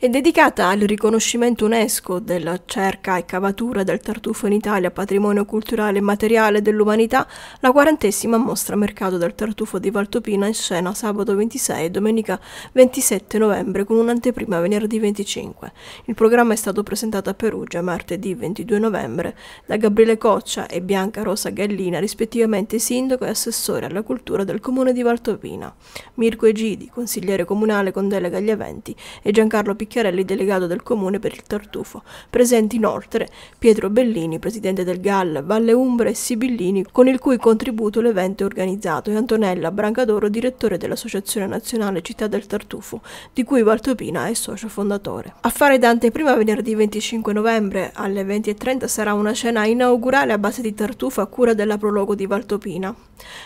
è dedicata al riconoscimento UNESCO della cerca e cavatura del tartufo in Italia patrimonio culturale e materiale dell'umanità, la quarantesima mostra Mercato del Tartufo di Valtopina in scena sabato 26 e domenica 27 novembre con un'anteprima venerdì 25. Il programma è stato presentato a Perugia martedì 22 novembre da Gabriele Coccia e Bianca Rosa Gallina, rispettivamente sindaco e assessore alla cultura del comune di Valtopina, Mirko Egidi, consigliere comunale con delega agli eventi, e Giancarlo Piccoli Vecchiarelli, delegato del comune per il tartufo. Presenti inoltre Pietro Bellini, presidente del GAL Valle Umbra e Sibillini, con il cui contributo l'evento è organizzato, e Antonella Brancadoro, direttore dell'Associazione Nazionale Città del Tartufo, di cui Valtopina è socio fondatore. A fare prima venerdì 25 novembre alle 20.30 sarà una cena inaugurale a base di Tartufo a cura della prologo di Valtopina,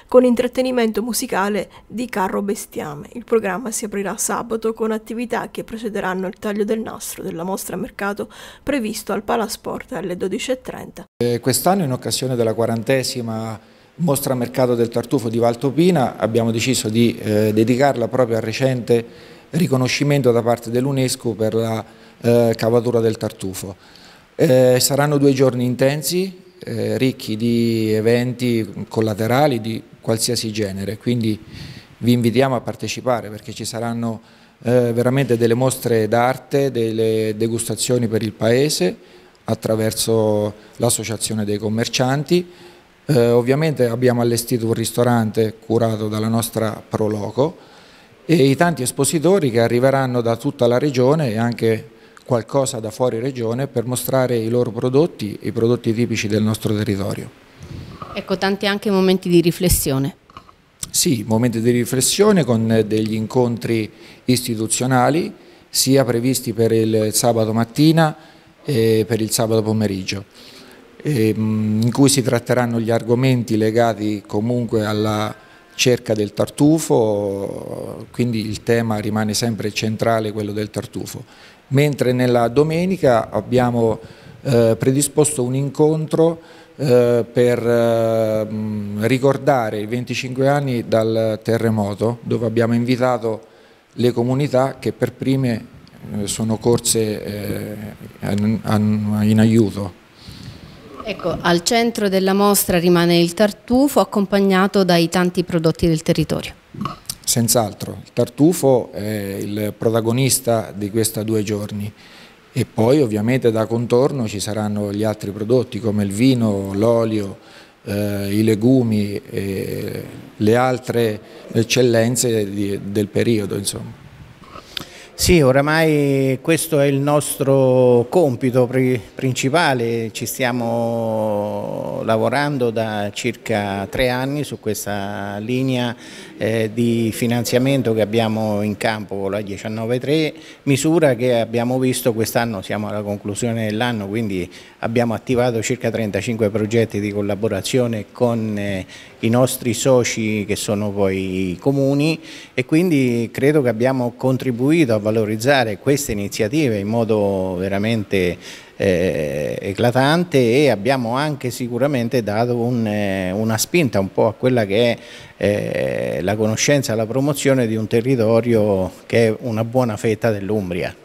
con intrattenimento musicale di Carro Bestiame. Il programma si aprirà sabato con attività che precederanno il al taglio del nastro della mostra mercato previsto al Palasport alle 12.30. Eh, Quest'anno in occasione della quarantesima mostra mercato del tartufo di Valtopina abbiamo deciso di eh, dedicarla proprio al recente riconoscimento da parte dell'UNESCO per la eh, cavatura del tartufo. Eh, saranno due giorni intensi, eh, ricchi di eventi collaterali di qualsiasi genere, quindi vi invitiamo a partecipare perché ci saranno eh, veramente delle mostre d'arte, delle degustazioni per il paese attraverso l'associazione dei commercianti. Eh, ovviamente abbiamo allestito un ristorante curato dalla nostra Proloco e i tanti espositori che arriveranno da tutta la regione e anche qualcosa da fuori regione per mostrare i loro prodotti, i prodotti tipici del nostro territorio. Ecco, tanti anche momenti di riflessione. Sì, momenti di riflessione con degli incontri istituzionali, sia previsti per il sabato mattina e per il sabato pomeriggio, ehm, in cui si tratteranno gli argomenti legati comunque alla cerca del tartufo, quindi il tema rimane sempre centrale quello del tartufo. Mentre nella domenica abbiamo eh, predisposto un incontro eh, per eh, ricordare i 25 anni dal terremoto dove abbiamo invitato le comunità che per prime eh, sono corse in aiuto. Ecco, al centro della mostra rimane il tartufo accompagnato dai tanti prodotti del territorio. Senz'altro, il tartufo è il protagonista di questi due giorni e poi ovviamente da contorno ci saranno gli altri prodotti come il vino, l'olio, eh, i legumi e le altre eccellenze di, del periodo. Insomma. Sì, oramai questo è il nostro compito principale, ci stiamo lavorando da circa tre anni su questa linea eh, di finanziamento che abbiamo in campo con la 19.3, misura che abbiamo visto quest'anno, siamo alla conclusione dell'anno, quindi abbiamo attivato circa 35 progetti di collaborazione con eh, i nostri soci che sono poi i comuni e quindi credo che abbiamo contribuito a valutare valorizzare queste iniziative in modo veramente eh, eclatante e abbiamo anche sicuramente dato un, eh, una spinta un po' a quella che è eh, la conoscenza, la promozione di un territorio che è una buona fetta dell'Umbria.